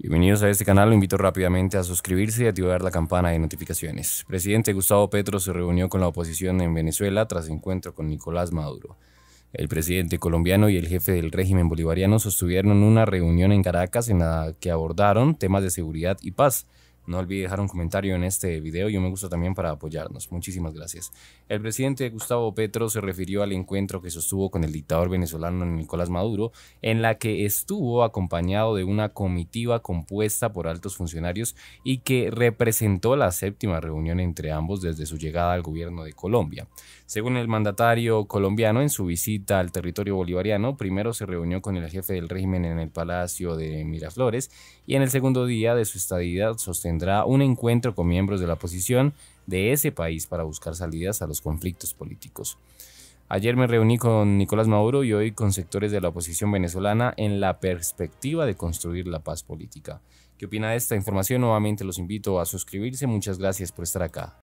Bienvenidos a este canal, lo invito rápidamente a suscribirse y activar la campana de notificaciones. Presidente Gustavo Petro se reunió con la oposición en Venezuela tras encuentro con Nicolás Maduro. El presidente colombiano y el jefe del régimen bolivariano sostuvieron una reunión en Caracas en la que abordaron temas de seguridad y paz. No olvide dejar un comentario en este video y un me gusta también para apoyarnos. Muchísimas gracias. El presidente Gustavo Petro se refirió al encuentro que sostuvo con el dictador venezolano Nicolás Maduro, en la que estuvo acompañado de una comitiva compuesta por altos funcionarios y que representó la séptima reunión entre ambos desde su llegada al gobierno de Colombia. Según el mandatario colombiano, en su visita al territorio bolivariano, primero se reunió con el jefe del régimen en el Palacio de Miraflores y en el segundo día de su estadía sostenió tendrá un encuentro con miembros de la oposición de ese país para buscar salidas a los conflictos políticos. Ayer me reuní con Nicolás Maduro y hoy con sectores de la oposición venezolana en la perspectiva de construir la paz política. ¿Qué opina de esta información? Nuevamente los invito a suscribirse. Muchas gracias por estar acá.